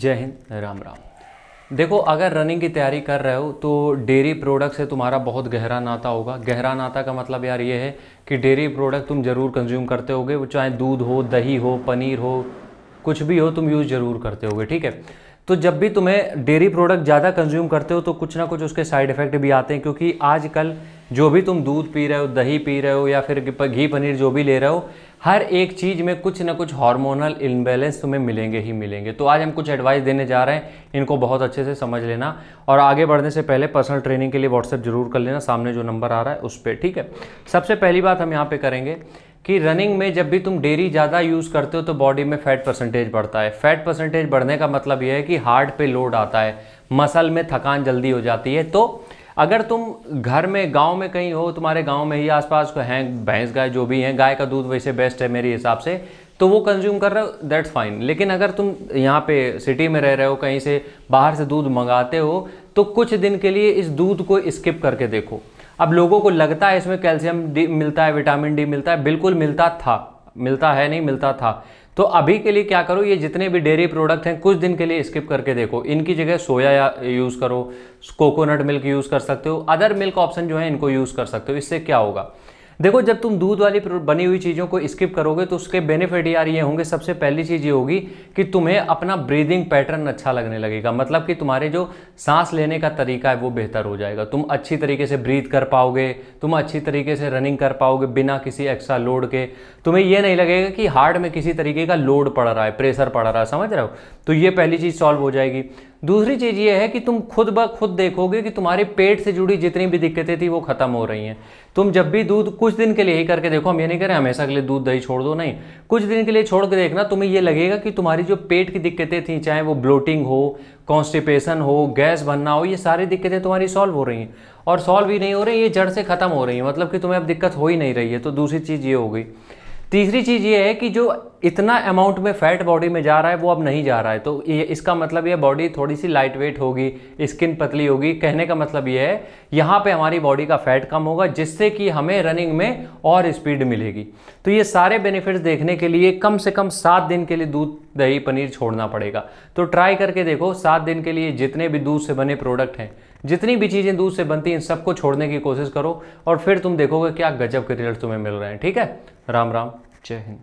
जय हिंद राम राम देखो अगर रनिंग की तैयारी कर रहे हो तो डेयरी प्रोडक्ट से तुम्हारा बहुत गहरा नाता होगा गहरा नाता का मतलब यार ये है कि डेयरी प्रोडक्ट तुम ज़रूर कंज्यूम करते होगे वो चाहे दूध हो दही हो पनीर हो कुछ भी हो तुम यूज़ ज़रूर करते होगे ठीक है तो जब भी तुम्हें डेयरी प्रोडक्ट ज़्यादा कंज्यूम करते हो तो कुछ ना कुछ उसके साइड इफ़ेक्ट भी आते हैं क्योंकि आजकल जो भी तुम दूध पी रहे हो दही पी रहे हो या फिर घी पनीर जो भी ले रहे हो हर एक चीज़ में कुछ ना कुछ हार्मोनल इम्बेलेंस तुम्हें मिलेंगे ही मिलेंगे तो आज हम कुछ एडवाइस देने जा रहे हैं इनको बहुत अच्छे से समझ लेना और आगे बढ़ने से पहले पर्सनल ट्रेनिंग के लिए व्हाट्सएप जरूर कर लेना सामने जो नंबर आ रहा है उस पर ठीक है सबसे पहली बात हम यहाँ पर करेंगे कि रनिंग में जब भी तुम डेरी ज़्यादा यूज़ करते हो तो बॉडी में फैट परसेंटेज बढ़ता है फैट परसेंटेज बढ़ने का मतलब यह है कि हार्ट पे लोड आता है मसल में थकान जल्दी हो जाती है तो अगर तुम घर में गांव में कहीं हो तुम्हारे गांव में ही आसपास हैं भैंस गाय जो भी हैं गाय का दूध वैसे बेस्ट है मेरे हिसाब से तो वो कंज्यूम कर रहे हो दैट्स फाइन लेकिन अगर तुम यहाँ पे सिटी में रह रहे हो कहीं से बाहर से दूध मंगाते हो तो कुछ दिन के लिए इस दूध को स्किप करके देखो अब लोगों को लगता है इसमें कैल्शियम डी मिलता है विटामिन डी मिलता है बिल्कुल मिलता था मिलता है नहीं मिलता था तो अभी के लिए क्या करो ये जितने भी डेयरी प्रोडक्ट हैं कुछ दिन के लिए स्किप करके देखो इनकी जगह सोया यूज़ करो कोकोनट मिल्क यूज़ कर सकते हो अदर मिल्क ऑप्शन जो है इनको यूज़ कर सकते हो इससे क्या होगा देखो जब तुम दूध वाली बनी हुई चीज़ों को स्किप करोगे तो उसके बेनिफिट यार ये होंगे सबसे पहली चीज़ ये होगी कि तुम्हें अपना ब्रीदिंग पैटर्न अच्छा लगने लगेगा मतलब कि तुम्हारे जो सांस लेने का तरीका है वो बेहतर हो जाएगा तुम अच्छी तरीके से ब्रीथ कर पाओगे तुम अच्छी तरीके से रनिंग कर पाओगे बिना किसी एक्स्ट्रा लोड के तुम्हें यह नहीं लगेगा कि हार्ट में किसी तरीके का लोड पड़ रहा है प्रेशर पड़ रहा है समझ रहे हो तो ये पहली चीज़ सॉल्व हो जाएगी दूसरी चीज़ ये है कि तुम खुद ब खुद देखोगे कि तुम्हारे पेट से जुड़ी जितनी भी दिक्कतें थी वो ख़त्म हो रही हैं तुम जब भी दूध कुछ दिन के लिए ही करके देखो हम ये नहीं करें हमेशा के लिए दूध दही छोड़ दो नहीं कुछ दिन के लिए छोड़ के देखना तुम्हें ये लगेगा कि तुम्हारी जो पेट की दिक्कतें थी चाहे वो ब्लोटिंग हो कॉन्स्टिपेशन हो गैस बनना हो ये सारी दिक्कतें तुम्हारी सॉल्व हो रही हैं और सॉल्व ही नहीं हो रही ये जड़ से ख़त्म हो रही हैं मतलब कि तुम्हें अब दिक्कत हो ही नहीं रही है तो दूसरी चीज़ ये हो गई तीसरी चीज़ ये है कि जो इतना अमाउंट में फैट बॉडी में जा रहा है वो अब नहीं जा रहा है तो ये इसका मतलब ये बॉडी थोड़ी सी लाइट वेट होगी स्किन पतली होगी कहने का मतलब ये है यहाँ पे हमारी बॉडी का फैट कम होगा जिससे कि हमें रनिंग में और स्पीड मिलेगी तो ये सारे बेनिफिट्स देखने के लिए कम से कम सात दिन के लिए दूध दही पनीर छोड़ना पड़ेगा तो ट्राई करके देखो सात दिन के लिए जितने भी दूध से बने प्रोडक्ट हैं जितनी भी चीज़ें दूध से बनती हैं सबको छोड़ने की कोशिश करो और फिर तुम देखोगे क्या गजब के रिजल्ट तुम्हें मिल रहे हैं ठीक है राम राम जय हिंद